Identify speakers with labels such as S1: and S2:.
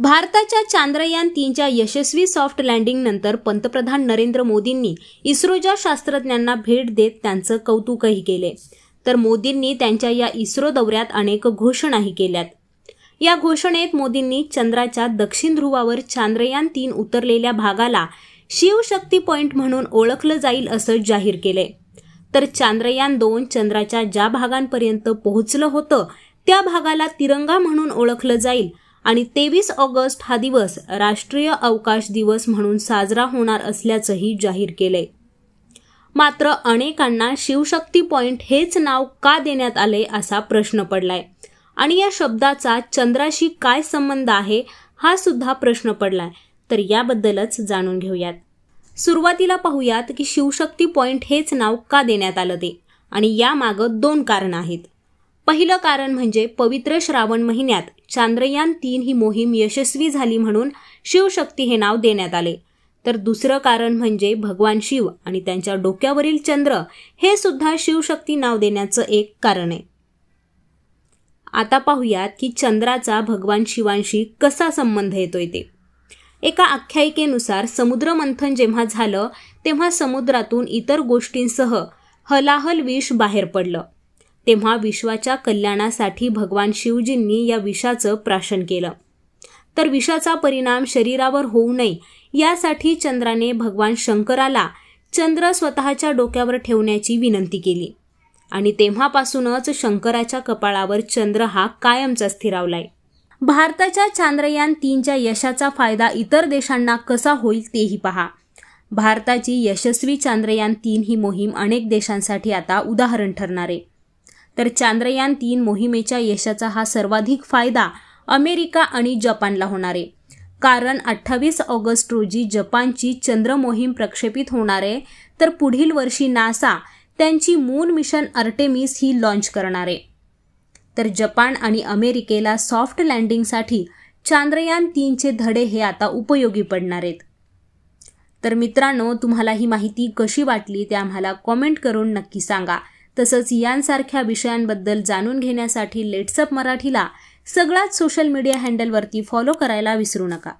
S1: भारताच्या चांद्रयान तीनच्या यशस्वी सॉफ्ट लँडिंगनंतर पंतप्रधान नरेंद्र मोदींनी इस्रोच्या शास्त्रज्ञांना भेट देत त्यांचं कौतुकही केले तर मोदींनी त्यांच्या या इस्रो दौऱ्यात अनेक घोषणाही केल्यात या घोषणेत मोदींनी चंद्राच्या दक्षिण ध्रुवावर चांद्रयान तीन उतरलेल्या भागाला शिवशक्ती पॉइंट म्हणून ओळखलं जाईल असं जाहीर केले तर चांद्रयान दोन चंद्राच्या ज्या भागांपर्यंत पोहोचलं होतं त्या भागाला तिरंगा म्हणून ओळखलं जाईल आणि तेवीस ऑगस्ट हा दिवस राष्ट्रीय अवकाश दिवस म्हणून साजरा होणार असल्याचंही जाहीर केलंय मात्र अनेकांना शिवशक्ती पॉइंट हेच नाव का देण्यात आले असा प्रश्न पडलाय आणि या शब्दाचा चंद्राशी काय संबंध आहे हा सुद्धा प्रश्न पडलाय तर याबद्दलच जाणून घेऊयात सुरुवातीला पाहूयात की शिवशक्ती पॉइंट हेच नाव का देण्यात आलं ते आणि यामागं दोन कारण आहेत पहिलं कारण म्हणजे पवित्र श्रावण महिन्यात चांद्रयान तीन ही मोहीम यशस्वी झाली म्हणून शिवशक्ती हे नाव देण्यात आले तर दुसरं कारण म्हणजे भगवान शिव आणि त्यांच्या डोक्यावरील चंद्र हे सुद्धा शिवशक्ती नाव देण्याचं एक कारण आहे आता पाहूयात की चंद्राचा भगवान शिवांशी कसा संबंध येतोय ते एका आख्यायिकेनुसार समुद्र मंथन जेव्हा झालं तेव्हा समुद्रातून इतर गोष्टींसह हलाहल विष बाहेर पडलं तेव्हा विश्वाच्या कल्याणासाठी भगवान शिवजींनी या विषाचं प्राशन केलं तर विषाचा परिणाम शरीरावर होऊ नये यासाठी चंद्राने भगवान शंकराला चंद्र स्वतःच्या डोक्यावर ठेवण्याची विनंती केली आणि तेव्हापासूनच शंकराच्या कपाळावर चंद्र हा कायमचा स्थिरावलाय भारताच्या चांद्रयान तीनच्या यशाचा फायदा इतर देशांना कसा होईल तेही पहा भारताची यशस्वी चांद्रयान तीन ही मोहीम अनेक देशांसाठी आता उदाहरण ठरणार आहे तर चांद्रयान तीन मोहिमेच्या यशाचा हा सर्वाधिक फायदा अमेरिका आणि जपानला होणार आहे कारण अठ्ठावीस ऑगस्ट रोजी जपानची चंद्र मोहीम प्रक्षेपित होणार आहे तर पुढील वर्षी नासा त्यांची मून मिशन अर्टेमिस ही लॉन्च करणार आहे तर जपान आणि अमेरिकेला सॉफ्ट लँडिंगसाठी चांद्रयान तीनचे धडे हे आता उपयोगी पडणार आहेत तर मित्रांनो तुम्हाला ही माहिती कशी वाटली ते आम्हाला कॉमेंट करून नक्की सांगा तसंच यांसारख्या विषयांबद्दल जाणून घेण्यासाठी लेट्सअप मराठीला सगळ्याच सोशल मीडिया हँडलवरती फॉलो करायला विसरू नका